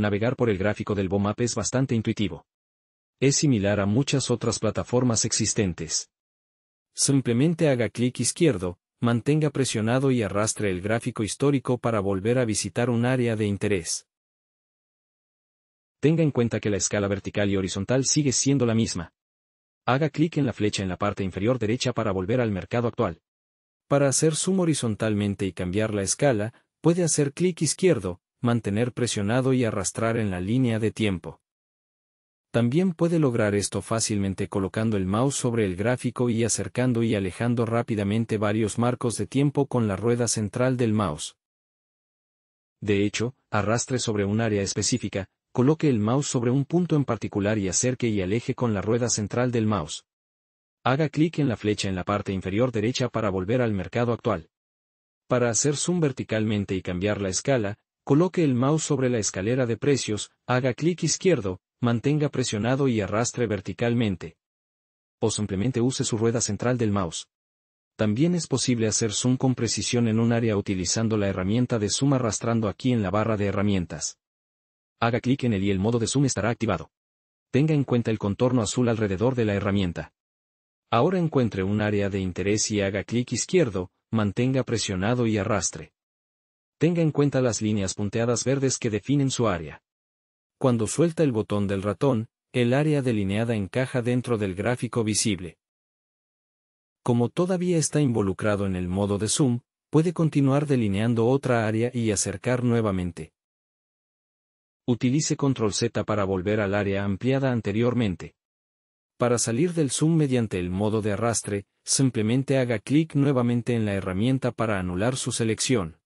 navegar por el gráfico del BOMAP es bastante intuitivo. Es similar a muchas otras plataformas existentes. Simplemente haga clic izquierdo, mantenga presionado y arrastre el gráfico histórico para volver a visitar un área de interés. Tenga en cuenta que la escala vertical y horizontal sigue siendo la misma. Haga clic en la flecha en la parte inferior derecha para volver al mercado actual. Para hacer zoom horizontalmente y cambiar la escala, puede hacer clic izquierdo, mantener presionado y arrastrar en la línea de tiempo. También puede lograr esto fácilmente colocando el mouse sobre el gráfico y acercando y alejando rápidamente varios marcos de tiempo con la rueda central del mouse. De hecho, arrastre sobre un área específica, coloque el mouse sobre un punto en particular y acerque y aleje con la rueda central del mouse. Haga clic en la flecha en la parte inferior derecha para volver al mercado actual. Para hacer zoom verticalmente y cambiar la escala, Coloque el mouse sobre la escalera de precios, haga clic izquierdo, mantenga presionado y arrastre verticalmente. O simplemente use su rueda central del mouse. También es posible hacer zoom con precisión en un área utilizando la herramienta de zoom arrastrando aquí en la barra de herramientas. Haga clic en él y el modo de zoom estará activado. Tenga en cuenta el contorno azul alrededor de la herramienta. Ahora encuentre un área de interés y haga clic izquierdo, mantenga presionado y arrastre tenga en cuenta las líneas punteadas verdes que definen su área. Cuando suelta el botón del ratón, el área delineada encaja dentro del gráfico visible. Como todavía está involucrado en el modo de zoom, puede continuar delineando otra área y acercar nuevamente. Utilice Control Z para volver al área ampliada anteriormente. Para salir del zoom mediante el modo de arrastre, simplemente haga clic nuevamente en la herramienta para anular su selección.